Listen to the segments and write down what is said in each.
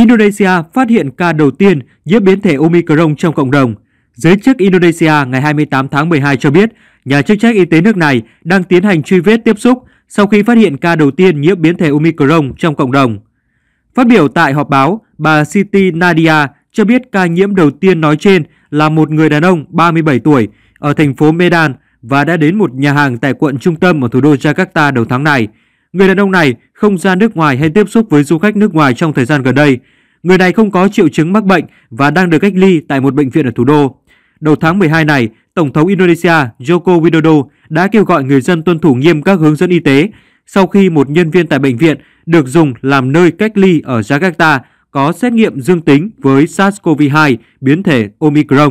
Indonesia phát hiện ca đầu tiên nhiễm biến thể Omicron trong cộng đồng. Giới chức Indonesia ngày 28 tháng 12 cho biết, nhà chức trách y tế nước này đang tiến hành truy vết tiếp xúc sau khi phát hiện ca đầu tiên nhiễm biến thể Omicron trong cộng đồng. Phát biểu tại họp báo, bà Siti Nadia cho biết ca nhiễm đầu tiên nói trên là một người đàn ông 37 tuổi ở thành phố Medan và đã đến một nhà hàng tại quận trung tâm ở thủ đô Jakarta đầu tháng này – Người đàn ông này không ra nước ngoài hay tiếp xúc với du khách nước ngoài trong thời gian gần đây. Người này không có triệu chứng mắc bệnh và đang được cách ly tại một bệnh viện ở thủ đô. Đầu tháng 12 này, Tổng thống Indonesia Joko Widodo đã kêu gọi người dân tuân thủ nghiêm các hướng dẫn y tế sau khi một nhân viên tại bệnh viện được dùng làm nơi cách ly ở Jakarta có xét nghiệm dương tính với SARS-CoV-2 biến thể Omicron.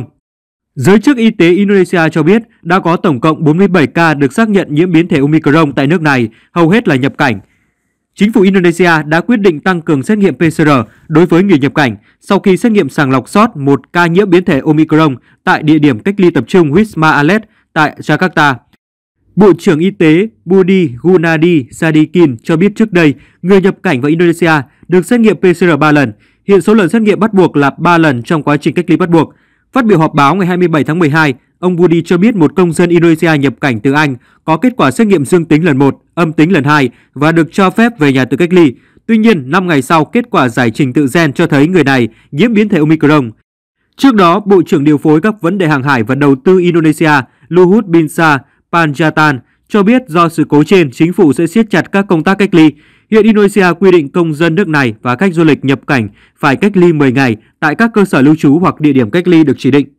Giới chức y tế Indonesia cho biết đã có tổng cộng 47 ca được xác nhận nhiễm biến thể Omicron tại nước này, hầu hết là nhập cảnh. Chính phủ Indonesia đã quyết định tăng cường xét nghiệm PCR đối với người nhập cảnh sau khi xét nghiệm sàng lọc sót một ca nhiễm biến thể Omicron tại địa điểm cách ly tập trung Wisma Atlet tại Jakarta. Bộ trưởng Y tế Budi Gunadi Sadikin cho biết trước đây, người nhập cảnh vào Indonesia được xét nghiệm PCR 3 lần. Hiện số lần xét nghiệm bắt buộc là 3 lần trong quá trình cách ly bắt buộc – Phát biểu họp báo ngày 27 tháng 12, ông Budi cho biết một công dân Indonesia nhập cảnh từ Anh có kết quả xét nghiệm dương tính lần 1, âm tính lần 2 và được cho phép về nhà tự cách ly. Tuy nhiên, 5 ngày sau, kết quả giải trình tự gen cho thấy người này nhiễm biến thể Omicron. Trước đó, Bộ trưởng điều phối các vấn đề hàng hải và đầu tư Indonesia Luhut Binsar Panjatan cho biết do sự cố trên, chính phủ sẽ siết chặt các công tác cách ly, Hiện Indonesia quy định công dân nước này và khách du lịch nhập cảnh phải cách ly 10 ngày tại các cơ sở lưu trú hoặc địa điểm cách ly được chỉ định.